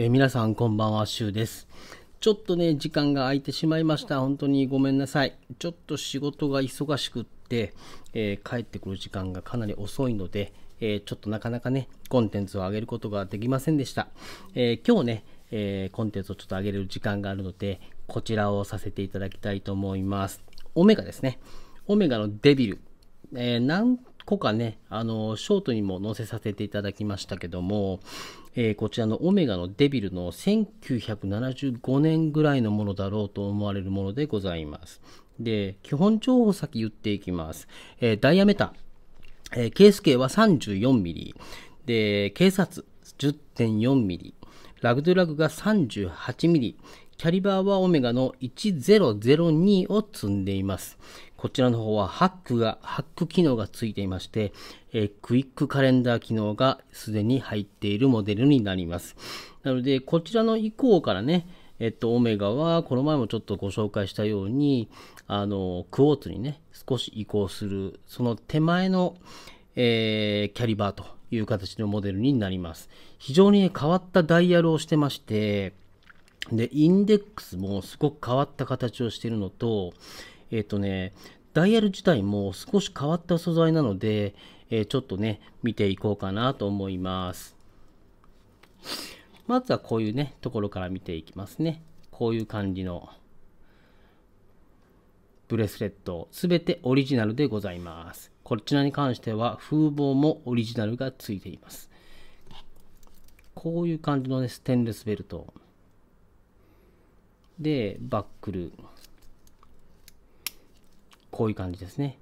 えー、皆さんこんばんは、しゅうです。ちょっとね、時間が空いてしまいました。本当にごめんなさい。ちょっと仕事が忙しくって、えー、帰ってくる時間がかなり遅いので、えー、ちょっとなかなかね、コンテンツを上げることができませんでした。え今日ね、えコンテンツをちょっと上げれる時間があるので、こちらをさせていただきたいと思います。オメガですね。オメガのデビル。えなん今回ね、あの、ショートにも載せさせていただきましたけども、えー、こちらのオメガのデビルの1975年ぐらいのものだろうと思われるものでございます。で、基本情報先言っていきます。えー、ダイヤメタえー、ケース径は 34mm。で、警察 10.4mm。ラグドゥラグが 38mm。キャリバーはオメガの1002を積んでいます。こちらの方はハックが、ハック機能がついていまして、えー、クイックカレンダー機能がすでに入っているモデルになります。なので、こちらの以降からね、えっと、オメガは、この前もちょっとご紹介したように、あの、クォーツにね、少し移行する、その手前の、えー、キャリバーという形のモデルになります。非常に、ね、変わったダイヤルをしてまして、で、インデックスもすごく変わった形をしているのと、えっ、ー、とね、ダイヤル自体も少し変わった素材なので、えー、ちょっとね、見ていこうかなと思います。まずはこういうね、ところから見ていきますね。こういう感じのブレスレット、すべてオリジナルでございます。こちらに関しては風貌もオリジナルがついています。こういう感じのね、ステンレスベルト。で、バックル。こういう感じですね。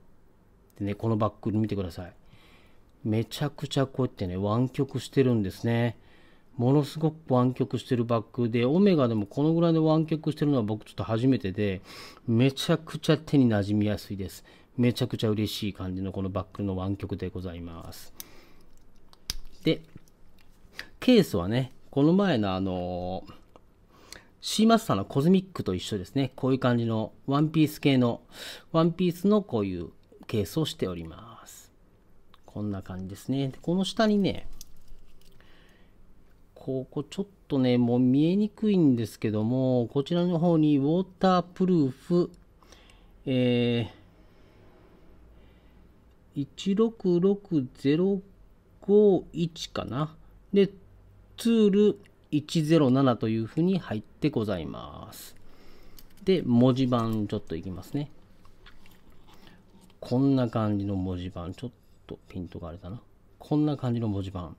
でね、このバックル見てください。めちゃくちゃこうやってね、湾曲してるんですね。ものすごく湾曲してるバックで、オメガでもこのぐらいで湾曲してるのは僕ちょっと初めてで、めちゃくちゃ手に馴染みやすいです。めちゃくちゃ嬉しい感じのこのバックルの湾曲でございます。で、ケースはね、この前のあのーシーマスターのコズミックと一緒ですね。こういう感じのワンピース系の、ワンピースのこういうケースをしております。こんな感じですね。でこの下にね、ここちょっとね、もう見えにくいんですけども、こちらの方にウォータープルーフ、えー、166051かな。で、ツール107というふうに入ってございます。で、文字盤ちょっといきますね。こんな感じの文字盤。ちょっとピントがあれだな。こんな感じの文字盤。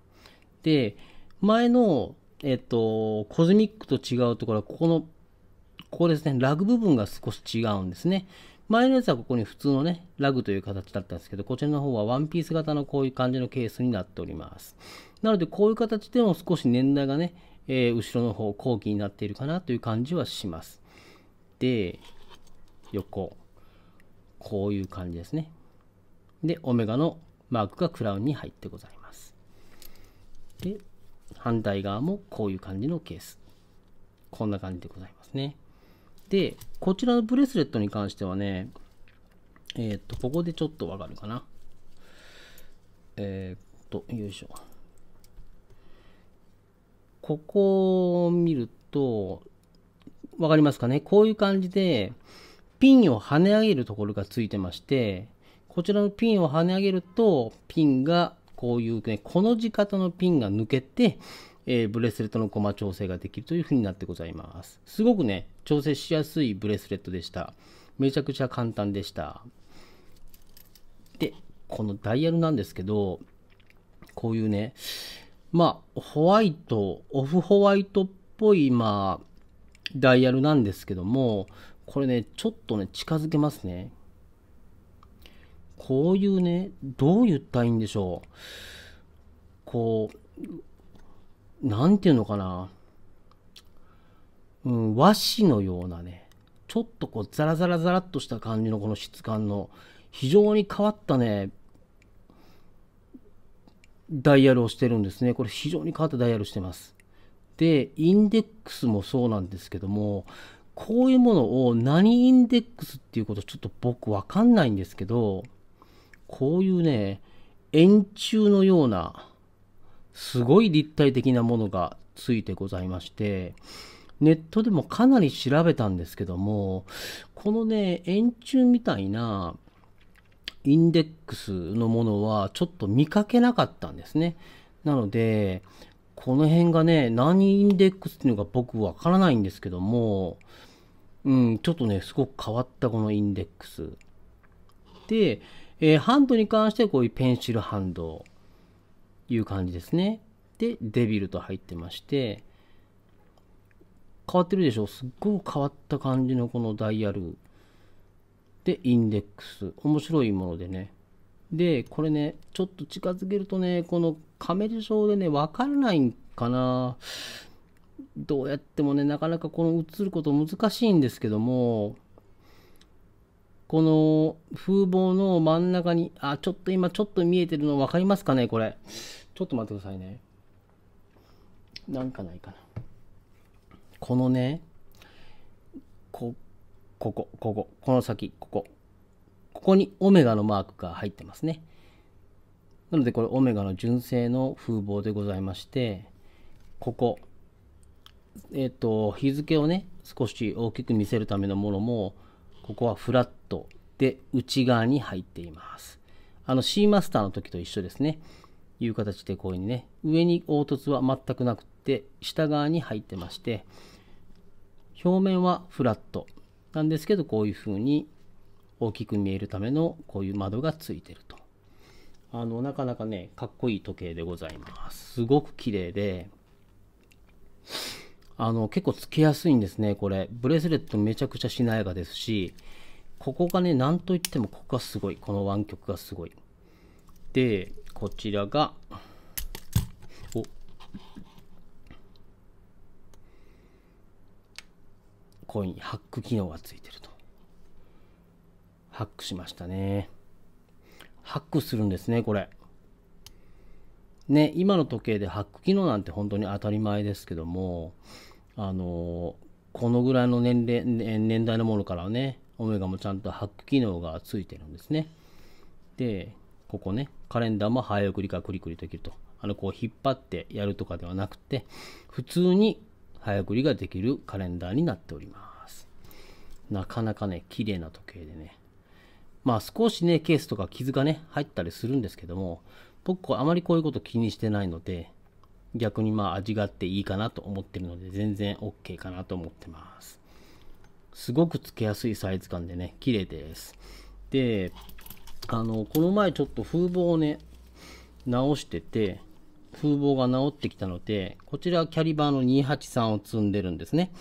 で、前の、えっと、コズミックと違うところは、ここの、ここですね、ラグ部分が少し違うんですね。前のやつはここに普通のね、ラグという形だったんですけど、こちらの方はワンピース型のこういう感じのケースになっております。なので、こういう形でも少し年代がね、えー、後ろの方後期になっているかなという感じはします。で、横。こういう感じですね。で、オメガのマークがクラウンに入ってございます。で、反対側もこういう感じのケース。こんな感じでございますね。で、こちらのブレスレットに関してはね、えっ、と、ここでちょっとわかるかな。えっ、と、よいしょ。ここを見ると、わかりますかねこういう感じで、ピンを跳ね上げるところがついてまして、こちらのピンを跳ね上げると、ピンがこういうね、この字型のピンが抜けて、えー、ブレスレットのコマ調整ができるというふうになってございます。すごくね、調整しやすいブレスレットでした。めちゃくちゃ簡単でした。で、このダイヤルなんですけど、こういうね、まあ、ホワイト、オフホワイトっぽい、まあ、ダイヤルなんですけども、これね、ちょっとね、近づけますね。こういうね、どう言ったらいいんでしょう。こう、なんていうのかな。うん、和紙のようなね、ちょっとこう、ザラザラザラっとした感じのこの質感の、非常に変わったね、ダイヤルをしてるんですね。これ非常に変わったダイヤルしてます。で、インデックスもそうなんですけども、こういうものを何インデックスっていうことちょっと僕わかんないんですけど、こういうね、円柱のような、すごい立体的なものがついてございまして、ネットでもかなり調べたんですけども、このね、円柱みたいな、インデックスのものはちょっと見かけなかったんですね。なので、この辺がね、何インデックスっていうのか僕わからないんですけども、うん、ちょっとね、すごく変わったこのインデックス。で、えー、ハンドに関してはこういうペンシルハンド、いう感じですね。で、デビルと入ってまして、変わってるでしょすっごく変わった感じのこのダイヤル。で、インデックス。面白いものでね。で、これね、ちょっと近づけるとね、このカメル症でね、わからないんかな。どうやってもね、なかなかこの映ること難しいんですけども、この風貌の真ん中に、あ、ちょっと今ちょっと見えてるの分かりますかね、これ。ちょっと待ってくださいね。なんかないかな。このね、こここ、ここ、この先、ここ。ここにオメガのマークが入ってますね。なのでこれオメガの純正の風貌でございまして、ここ、えっ、ー、と、日付をね、少し大きく見せるためのものも、ここはフラットで内側に入っています。あの C マスターの時と一緒ですね。いう形でこういうにね、上に凹凸は全くなくて、下側に入ってまして、表面はフラットなんですけど、こういうふうに大きく見えるためのこういう窓がついてると。あの、なかなかね、かっこいい時計でございます。すごく綺麗で、あの、結構つけやすいんですね、これ。ブレスレットめちゃくちゃしなやかですし、ここがね、なんといってもここがすごい。この湾曲がすごい。で、こちらがコインハック機能がついてると。ハックしましたね。ハックするんですね、これ。ね、今の時計でハック機能なんて本当に当たり前ですけども、あの、このぐらいの年齢、年代のものからはね、オメガもちゃんとハック機能がついてるんですね。で、ここね、カレンダーも早送りかクリクリできると。あの、こう引っ張ってやるとかではなくて、普通に早送りができるカレンダーになっております。なかなかね、綺麗な時計でね。まあ少しね、ケースとか傷がね、入ったりするんですけども、僕はあまりこういうこと気にしてないので、逆にまあ味があっていいかなと思ってるので、全然 OK かなと思ってます。すごくつけやすいサイズ感でね、綺麗です。で、あの、この前ちょっと風貌をね、直してて、風貌が直ってきたので、こちらキャリバーの283を積んでるんですね。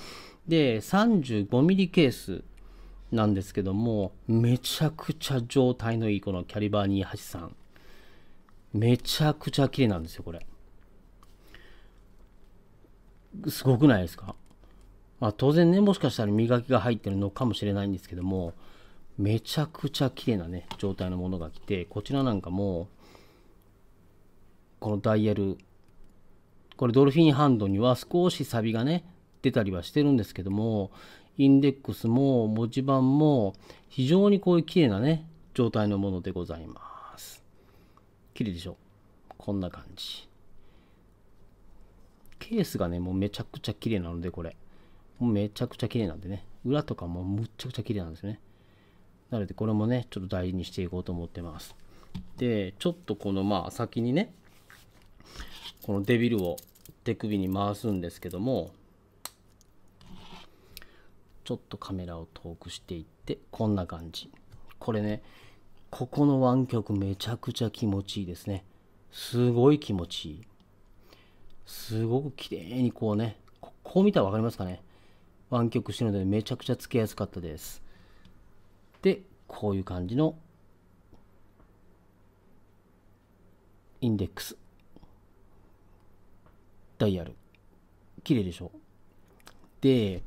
で、35mm ケースなんですけども、めちゃくちゃ状態のいいこのキャリバー283。めちゃくちゃ綺麗なんですよ、これ。すごくないですかまあ当然ね、もしかしたら磨きが入ってるのかもしれないんですけども、めちゃくちゃ綺麗なね、状態のものが来て、こちらなんかも、このダイヤル、これドルフィンハンドには少しサビがね、出たりはしてるんですけども、インデックスも文字盤も非常にこういう綺麗なね、状態のものでございます。綺麗でしょこんな感じ。ケースがね、もうめちゃくちゃ綺麗なので、これ。もうめちゃくちゃ綺麗なんでね。裏とかもむっちゃくちゃ綺麗なんですね。なので、これもね、ちょっと大事にしていこうと思ってます。で、ちょっとこの、まあ、先にね、このデビルを手首に回すんですけども、ちょっとカメラを遠くしていってこんな感じこれねここの湾曲めちゃくちゃ気持ちいいですねすごい気持ちいいすごく綺麗にこうねこう見たら分かりますかね湾曲してるのでめちゃくちゃつけやすかったですでこういう感じのインデックスダイヤル綺麗でしょで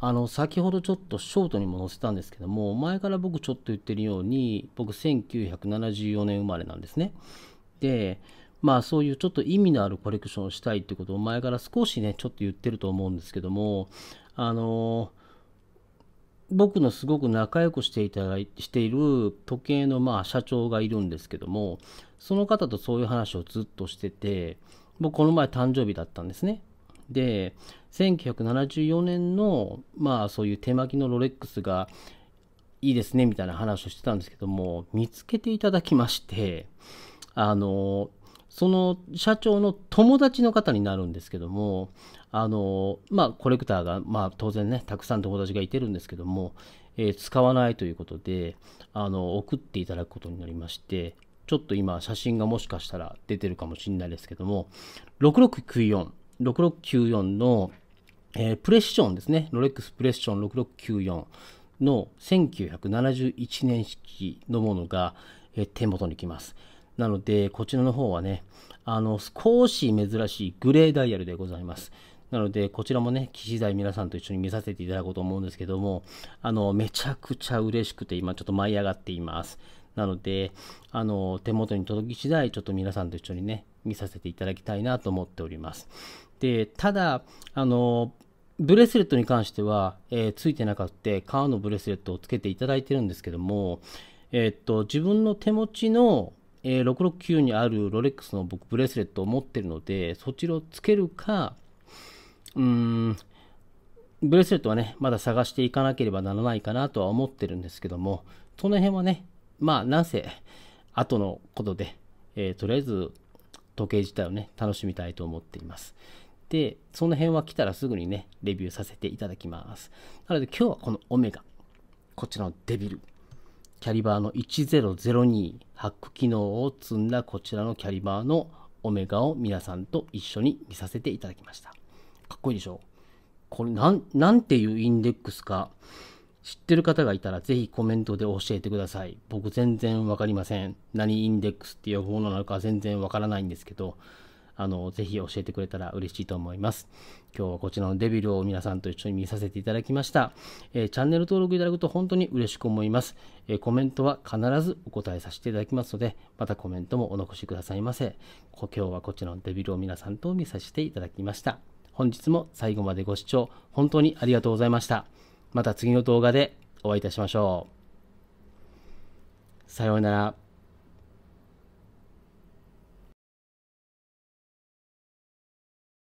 あの先ほどちょっとショートにも載せたんですけども前から僕ちょっと言ってるように僕1974年生まれなんですねでまあそういうちょっと意味のあるコレクションをしたいってことを前から少しねちょっと言ってると思うんですけどもあの僕のすごく仲良くしていただいしている時計のまあ社長がいるんですけどもその方とそういう話をずっとしてて僕この前誕生日だったんですねで、1974年の、まあそういう手巻きのロレックスがいいですねみたいな話をしてたんですけども、見つけていただきまして、あの、その社長の友達の方になるんですけども、あの、まあコレクターが、まあ当然ね、たくさん友達がいてるんですけども、えー、使わないということで、あの、送っていただくことになりまして、ちょっと今写真がもしかしたら出てるかもしれないですけども、6694 6694の、えー、プレッションですね、ロレックスプレッション6694の1971年式のものが、えー、手元に来ます。なので、こちらの方はね、あの、少し珍しいグレーダイヤルでございます。なので、こちらもね、機種代皆さんと一緒に見させていただこうと思うんですけども、あの、めちゃくちゃ嬉しくて、今ちょっと舞い上がっています。なので、あの、手元に届き次第、ちょっと皆さんと一緒にね、見させていただきたいなと思っております。で、ただ、あの、ブレスレットに関しては、えー、ついてなかった、革のブレスレットをつけていただいてるんですけども、えー、っと、自分の手持ちの、えー、669にあるロレックスの僕、ブレスレットを持ってるので、そちらをつけるか、うーん、ブレスレットはね、まだ探していかなければならないかなとは思ってるんですけども、その辺はね、まあ、なんせ、後のことで、えー、とりあえず時計自体をね、楽しみたいと思っています。で、その辺は来たらすぐにね、レビューさせていただきます。なので今日はこのオメガ、こちらのデビル、キャリバーの1002ハック機能を積んだこちらのキャリバーのオメガを皆さんと一緒に見させていただきました。かっこいいでしょこれなん、なんていうインデックスか知ってる方がいたらぜひコメントで教えてください。僕全然わかりません。何インデックスっていうものなのか全然わからないんですけど、あの、ぜひ教えてくれたら嬉しいと思います。今日はこちらのデビルを皆さんと一緒に見させていただきました。えー、チャンネル登録いただくと本当に嬉しく思います。えー、コメントは必ずお答えさせていただきますので、またコメントもお残しくださいませ。今日はこちらのデビルを皆さんと見させていただきました。本日も最後までご視聴本当にありがとうございました。また次の動画でお会いいたしましょう。さようなら。